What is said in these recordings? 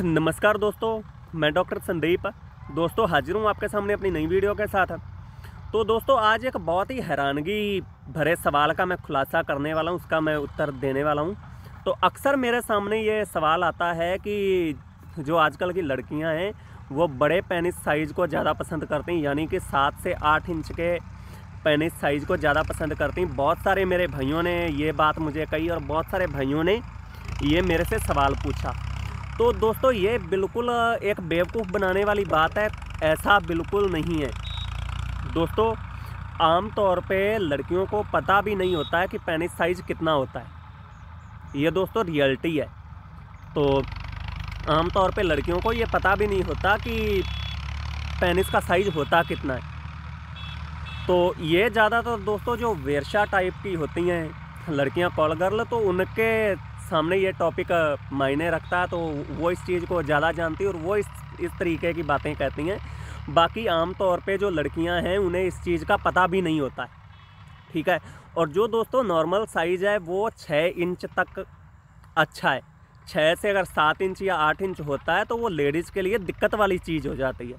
नमस्कार दोस्तों मैं डॉक्टर संदीप दोस्तों हाजिर हूँ आपके सामने अपनी नई वीडियो के साथ तो दोस्तों आज एक बहुत ही हैरानगी भरे सवाल का मैं खुलासा करने वाला हूँ उसका मैं उत्तर देने वाला हूँ तो अक्सर मेरे सामने ये सवाल आता है कि जो आजकल की लड़कियाँ हैं वो बड़े पेनिस साइज़ को ज़्यादा पसंद करती हैं यानी कि सात से आठ इंच के पेनिस साइज़ को ज़्यादा पसंद करती हैं बहुत सारे मेरे भाइयों ने ये बात मुझे कही और बहुत सारे भाइयों ने ये मेरे से सवाल पूछा तो दोस्तों ये बिल्कुल एक बेवकूफ़ बनाने वाली बात है ऐसा बिल्कुल नहीं है दोस्तों आम तौर पे लड़कियों को पता भी नहीं होता है कि पेनिस साइज़ कितना होता है ये दोस्तों रियलिटी है तो आम तौर पे लड़कियों को ये पता भी नहीं होता कि पेनिस का साइज़ होता कितना है तो ये ज़्यादातर तो दोस्तों जो वेरशा टाइप की होती हैं लड़कियां कॉल गर्ल तो उनके सामने ये टॉपिक मायने रखता है तो वो इस चीज़ को ज़्यादा जानती है और वो इस इस तरीके की बातें कहती हैं बाकी आम तौर पे जो लड़कियां हैं उन्हें इस चीज़ का पता भी नहीं होता है ठीक है और जो दोस्तों नॉर्मल साइज़ है वो छः इंच तक अच्छा है छः से अगर सात इंच या आठ इंच होता है तो वो लेडीज़ के लिए दिक्कत वाली चीज़ हो जाती है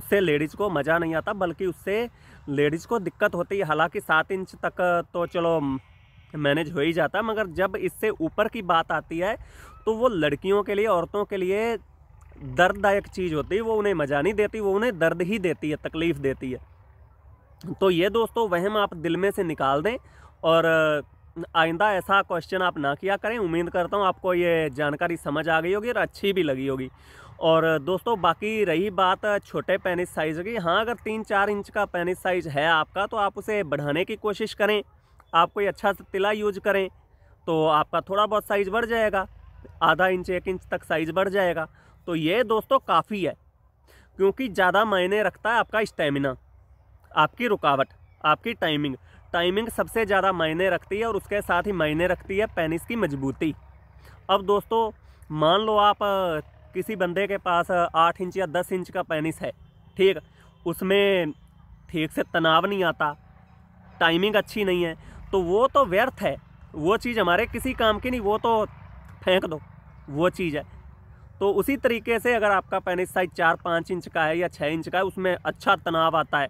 उससे लेडीज़ को मज़ा नहीं आता बल्कि उससे लेडीज़ को दिक्कत होती है हालांकि सात इंच तक तो चलो मैनेज हो ही जाता मगर जब इससे ऊपर की बात आती है तो वो लड़कियों के लिए औरतों के लिए दर्ददायक चीज़ होती है वो उन्हें मजा नहीं देती वो उन्हें दर्द ही देती है तकलीफ़ देती है तो ये दोस्तों वहम आप दिल में से निकाल दें और आइंदा ऐसा क्वेश्चन आप ना किया करें उम्मीद करता हूँ आपको ये जानकारी समझ आ गई होगी और अच्छी भी लगी होगी और दोस्तों बाकी रही बात छोटे पेनिस साइज़ की हाँ अगर तीन चार इंच का पेनिस साइज़ है आपका तो आप उसे बढ़ाने की कोशिश करें आप कोई अच्छा सा तिला यूज करें तो आपका थोड़ा बहुत साइज़ बढ़ जाएगा आधा इंच एक इंच तक साइज़ बढ़ जाएगा तो ये दोस्तों काफ़ी है क्योंकि ज़्यादा मायने रखता है आपका स्टेमिना आपकी रुकावट आपकी टाइमिंग टाइमिंग सबसे ज़्यादा मायने रखती है और उसके साथ ही मायने रखती है पेनिस की मजबूती अब दोस्तों मान लो आप किसी बंदे के पास आठ इंच या दस इंच का पेनिस है ठीक उसमें ठीक से तनाव नहीं आता टाइमिंग अच्छी नहीं है तो वो तो व्यर्थ है वो चीज़ हमारे किसी काम की नहीं वो तो फेंक दो वो चीज़ है तो उसी तरीके से अगर आपका पेनिस साइज चार पाँच इंच का है या छः इंच का है उसमें अच्छा तनाव आता है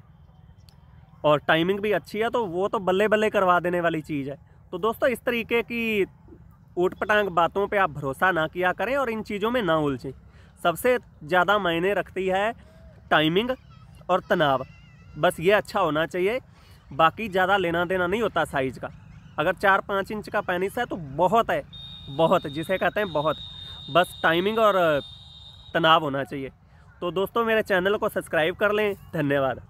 और टाइमिंग भी अच्छी है तो वो तो बल्ले बल्ले करवा देने वाली चीज़ है तो दोस्तों इस तरीके की ऊट पटांग बातों पे आप भरोसा ना किया करें और इन चीज़ों में ना उलझें सबसे ज़्यादा मायने रखती है टाइमिंग और तनाव बस ये अच्छा होना चाहिए बाकी ज़्यादा लेना देना नहीं होता साइज़ का अगर चार पाँच इंच का पेनिस है तो बहुत है बहुत जिसे कहते हैं बहुत बस टाइमिंग और तनाव होना चाहिए तो दोस्तों मेरे चैनल को सब्सक्राइब कर लें धन्यवाद